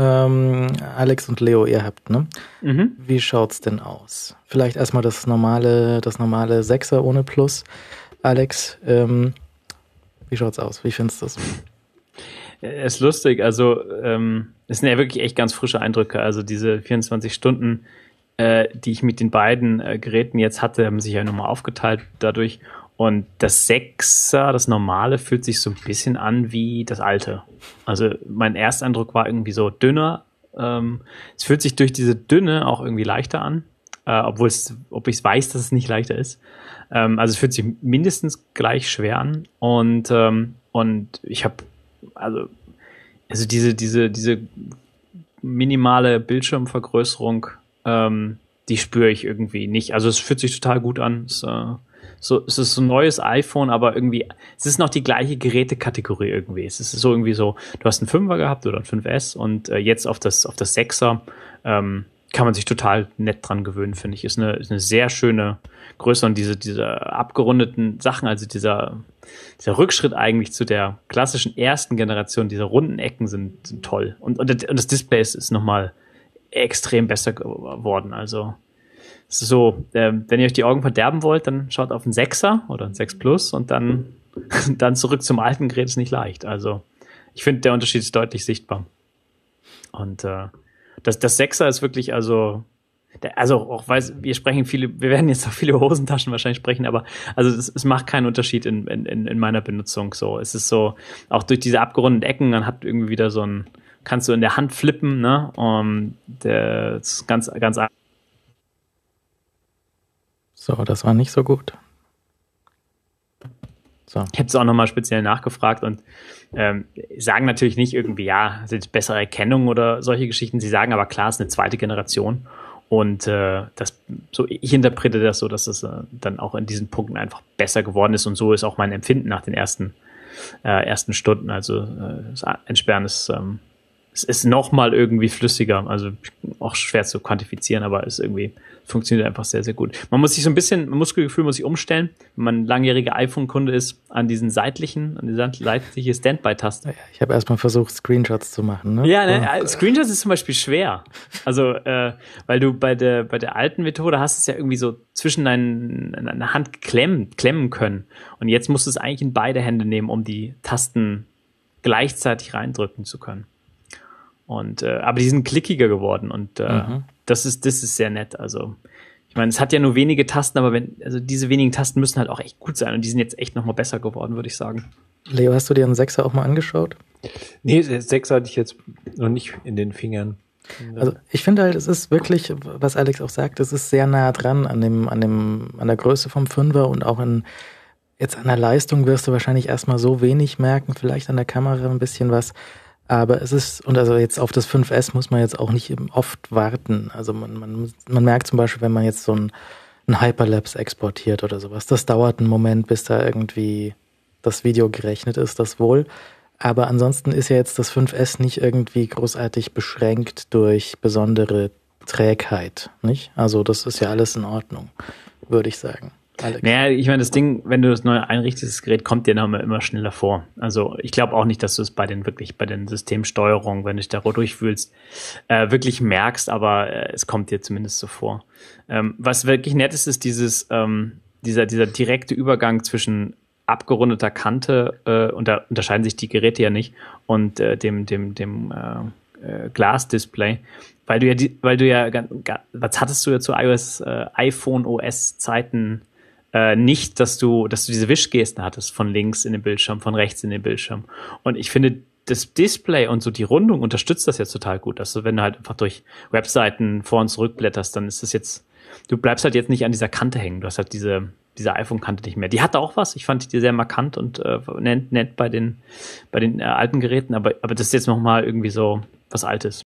ähm, Alex und Leo, ihr habt, ne? Mhm. Wie schaut's denn aus? Vielleicht erstmal das normale, das normale Sechser ohne Plus. Alex, ähm, wie schaut's aus? Wie findest du es? Äh, ist lustig, also ähm, es sind ja wirklich echt ganz frische Eindrücke. Also diese 24 Stunden, äh, die ich mit den beiden äh, Geräten jetzt hatte, haben sich ja nochmal aufgeteilt dadurch. Und das Sechser, das normale, fühlt sich so ein bisschen an wie das alte. Also mein Ersteindruck war irgendwie so dünner. Ähm, es fühlt sich durch diese Dünne auch irgendwie leichter an, äh, obwohl es, ob ich es weiß, dass es nicht leichter ist. Ähm, also es fühlt sich mindestens gleich schwer an. Und, ähm, und ich habe, also, also diese, diese, diese minimale Bildschirmvergrößerung, ähm, die spüre ich irgendwie nicht. Also es fühlt sich total gut an. Es, äh, so, es ist so ein neues iPhone, aber irgendwie, es ist noch die gleiche Gerätekategorie irgendwie. Es ist so irgendwie so, du hast einen 5er gehabt oder ein 5S und äh, jetzt auf das, auf das Sechser ähm, kann man sich total nett dran gewöhnen, finde ich. Ist eine, ist eine sehr schöne Größe und diese, diese abgerundeten Sachen, also dieser, dieser Rückschritt eigentlich zu der klassischen ersten Generation, diese runden Ecken sind, sind toll. Und, und, und das Display ist, ist nochmal extrem besser geworden. Also so, ähm, wenn ihr euch die Augen verderben wollt, dann schaut auf einen Sechser oder ein 6 Plus und dann, dann zurück zum alten Gerät ist nicht leicht. Also ich finde, der Unterschied ist deutlich sichtbar. Und äh, das, das Sechser ist wirklich, also, der, also auch weiß, wir sprechen viele, wir werden jetzt auch viele Hosentaschen wahrscheinlich sprechen, aber also es, es macht keinen Unterschied in, in, in meiner Benutzung. So, es ist so, auch durch diese abgerundeten Ecken, dann hat irgendwie wieder so ein, kannst du in der Hand flippen, ne? Und äh, der ist ganz, ganz so, das war nicht so gut. So. Ich habe es auch nochmal speziell nachgefragt und ähm, sagen natürlich nicht irgendwie, ja, sind bessere Erkennung oder solche Geschichten. Sie sagen aber klar, es ist eine zweite Generation. Und äh, das, so, ich interprete das so, dass es äh, dann auch in diesen Punkten einfach besser geworden ist. Und so ist auch mein Empfinden nach den ersten, äh, ersten Stunden. Also äh, das Entsperren ist ähm, es ist nochmal irgendwie flüssiger. Also auch schwer zu quantifizieren, aber es irgendwie funktioniert einfach sehr, sehr gut. Man muss sich so ein bisschen, Muskelgefühl muss sich umstellen, wenn man langjähriger iPhone-Kunde ist, an diesen seitlichen, an die seitliche Standby-Taste. Ich habe erstmal versucht, Screenshots zu machen. Ne? Ja, ne, äh, Screenshots ist zum Beispiel schwer. Also, äh, weil du bei der, bei der alten Methode hast es ja irgendwie so zwischen deinen, deiner Hand klemmen, klemmen können. Und jetzt musst du es eigentlich in beide Hände nehmen, um die Tasten gleichzeitig reindrücken zu können. Und äh, aber die sind klickiger geworden und äh, mhm. das ist das ist sehr nett. Also ich meine, es hat ja nur wenige Tasten, aber wenn also diese wenigen Tasten müssen halt auch echt gut sein und die sind jetzt echt noch mal besser geworden, würde ich sagen. Leo, hast du dir einen Sechser auch mal angeschaut? Nee, Sechser hatte ich jetzt noch nicht in den Fingern. Also ich finde halt, es ist wirklich, was Alex auch sagt, es ist sehr nah dran an dem, an dem, an der Größe vom Fünfer und auch an jetzt an der Leistung wirst du wahrscheinlich erstmal so wenig merken, vielleicht an der Kamera ein bisschen was. Aber es ist, und also jetzt auf das 5S muss man jetzt auch nicht oft warten. Also man, man, man merkt zum Beispiel, wenn man jetzt so ein, ein Hyperlapse exportiert oder sowas, das dauert einen Moment, bis da irgendwie das Video gerechnet ist, das wohl. Aber ansonsten ist ja jetzt das 5S nicht irgendwie großartig beschränkt durch besondere Trägheit, nicht? Also das ist ja alles in Ordnung, würde ich sagen. Alex. Naja, ich meine, das Ding, wenn du das neu einrichtest, das Gerät kommt dir dann immer schneller vor. Also ich glaube auch nicht, dass du es bei den wirklich, bei den Systemsteuerungen, wenn du dich da durchfühlst, äh, wirklich merkst, aber äh, es kommt dir zumindest so vor. Ähm, was wirklich nett ist, ist dieses, ähm, dieser, dieser direkte Übergang zwischen abgerundeter Kante, äh, und da unterscheiden sich die Geräte ja nicht, und äh, dem, dem, dem äh, äh Glasdisplay weil du ja die, weil du ja was hattest du ja zu iOS äh, iPhone OS Zeiten äh, nicht, dass du, dass du diese Wischgesten hattest von links in den Bildschirm, von rechts in den Bildschirm. Und ich finde, das Display und so die Rundung unterstützt das ja total gut. Also wenn du halt einfach durch Webseiten vor und zurück blätterst, dann ist das jetzt, du bleibst halt jetzt nicht an dieser Kante hängen. Du hast halt diese, diese iPhone-Kante nicht mehr. Die hatte auch was. Ich fand die sehr markant und äh, nett, nett bei den, bei den äh, alten Geräten. Aber, aber das ist jetzt nochmal irgendwie so was Altes.